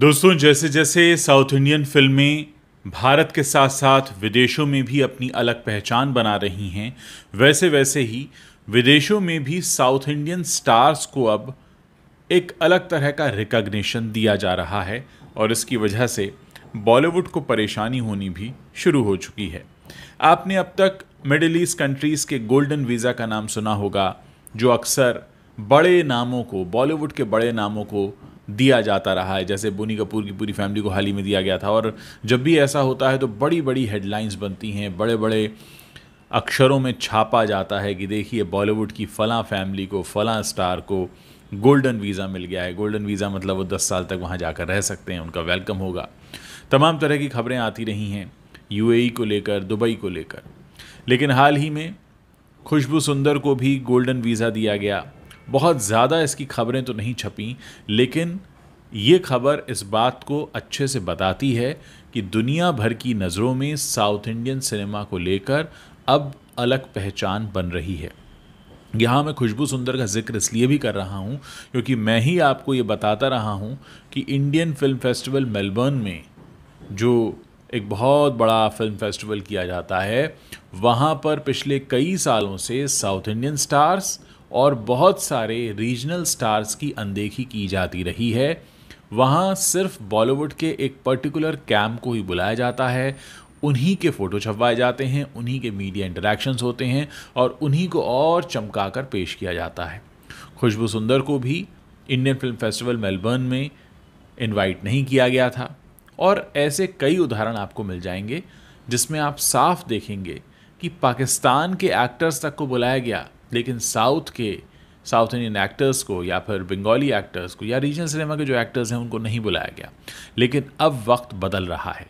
दोस्तों जैसे जैसे साउथ इंडियन फिल्में भारत के साथ साथ विदेशों में भी अपनी अलग पहचान बना रही हैं वैसे वैसे ही विदेशों में भी साउथ इंडियन स्टार्स को अब एक अलग तरह का रिकग्निशन दिया जा रहा है और इसकी वजह से बॉलीवुड को परेशानी होनी भी शुरू हो चुकी है आपने अब तक मिडिल ईस्ट कंट्रीज़ के गोल्डन वीज़ा का नाम सुना होगा जो अक्सर बड़े नामों को बॉलीवुड के बड़े नामों को दिया जाता रहा है जैसे बोनी कपूर की पूरी फैमिली को हाल ही में दिया गया था और जब भी ऐसा होता है तो बड़ी बड़ी हेडलाइंस बनती हैं बड़े बड़े अक्षरों में छापा जाता है कि देखिए बॉलीवुड की फ़लाँ फैमिली को फ़लाँ स्टार को गोल्डन वीज़ा मिल गया है गोल्डन वीज़ा मतलब वो दस साल तक वहाँ जाकर रह सकते हैं उनका वेलकम होगा तमाम तरह की खबरें आती रही हैं यू e को लेकर दुबई को लेकर लेकिन हाल ही में खुशबू सुंदर को भी गोल्डन वीज़ा दिया गया बहुत ज़्यादा इसकी खबरें तो नहीं छपी लेकिन ये खबर इस बात को अच्छे से बताती है कि दुनिया भर की नज़रों में साउथ इंडियन सिनेमा को लेकर अब अलग पहचान बन रही है यहाँ मैं खुशबू सुंदर का जिक्र इसलिए भी कर रहा हूँ क्योंकि मैं ही आपको ये बताता रहा हूँ कि इंडियन फिल्म फेस्टिवल मेलबर्न में जो एक बहुत बड़ा फिल्म फेस्टिवल किया जाता है वहाँ पर पिछले कई सालों से साउथ इंडियन स्टार्स और बहुत सारे रीजनल स्टार्स की अनदेखी की जाती रही है वहाँ सिर्फ बॉलीवुड के एक पर्टिकुलर कैम्प को ही बुलाया जाता है उन्हीं के फ़ोटो छपवाए जाते हैं उन्हीं के मीडिया इंटरेक्शंस होते हैं और उन्हीं को और चमका कर पेश किया जाता है खुशबू सुंदर को भी इंडियन फिल्म फेस्टिवल मेलबर्न में इनवाइट नहीं किया गया था और ऐसे कई उदाहरण आपको मिल जाएंगे जिसमें आप साफ देखेंगे कि पाकिस्तान के एक्टर्स तक को बुलाया गया लेकिन साउथ के साउथ इंडियन एक्टर्स को या फिर बंगाली एक्टर्स को या रीजनल सिनेमा के जो एक्टर्स हैं उनको नहीं बुलाया गया लेकिन अब वक्त बदल रहा है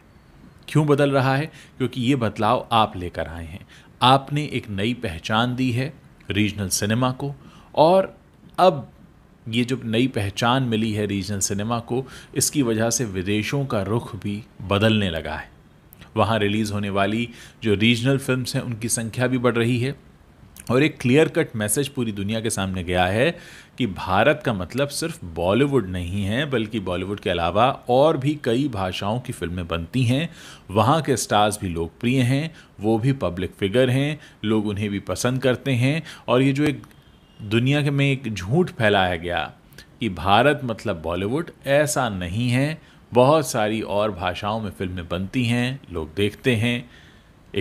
क्यों बदल रहा है क्योंकि ये बदलाव आप लेकर आए हैं आपने एक नई पहचान दी है रीजनल सिनेमा को और अब ये जो नई पहचान मिली है रीजनल सिनेमा को इसकी वजह से विदेशों का रुख भी बदलने लगा है वहाँ रिलीज़ होने वाली जो रीजनल फिल्म्स हैं उनकी संख्या भी बढ़ रही है और एक क्लियर कट मैसेज पूरी दुनिया के सामने गया है कि भारत का मतलब सिर्फ बॉलीवुड नहीं है बल्कि बॉलीवुड के अलावा और भी कई भाषाओं की फिल्में बनती हैं वहाँ के स्टार्स भी लोकप्रिय हैं वो भी पब्लिक फिगर हैं लोग उन्हें भी पसंद करते हैं और ये जो एक दुनिया के में एक झूठ फैलाया गया कि भारत मतलब बॉलीवुड ऐसा नहीं है बहुत सारी और भाषाओं में फिल्में बनती हैं लोग देखते हैं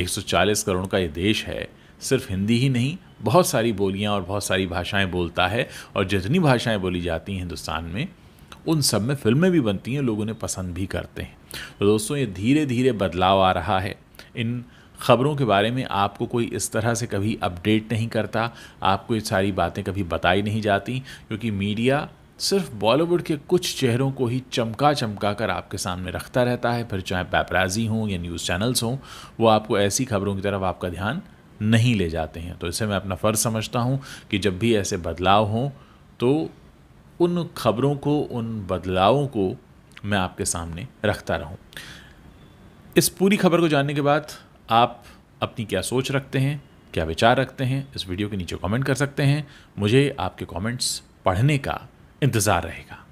140 करोड़ का ये देश है सिर्फ हिंदी ही नहीं बहुत सारी बोलियाँ और बहुत सारी भाषाएँ बोलता है और जितनी भाषाएँ बोली जाती हैं हिंदुस्तान में उन सब में फिल्में भी बनती हैं लोग उन्हें पसंद भी करते हैं तो दोस्तों ये धीरे धीरे बदलाव आ रहा है इन खबरों के बारे में आपको कोई इस तरह से कभी अपडेट नहीं करता आपको ये सारी बातें कभी बताई नहीं जाती क्योंकि मीडिया सिर्फ बॉलीवुड के कुछ चेहरों को ही चमका चमका कर आपके सामने रखता रहता है फिर चाहे पैपराजी हों या न्यूज़ चैनल्स हों वो आपको ऐसी खबरों की तरफ आपका ध्यान नहीं ले जाते हैं तो इसे मैं अपना फ़र्ज़ समझता हूँ कि जब भी ऐसे बदलाव हों तो उन खबरों को उन बदलावों को मैं आपके सामने रखता रहूँ इस पूरी खबर को जानने के बाद आप अपनी क्या सोच रखते हैं क्या विचार रखते हैं इस वीडियो के नीचे कमेंट कर सकते हैं मुझे आपके कमेंट्स पढ़ने का इंतज़ार रहेगा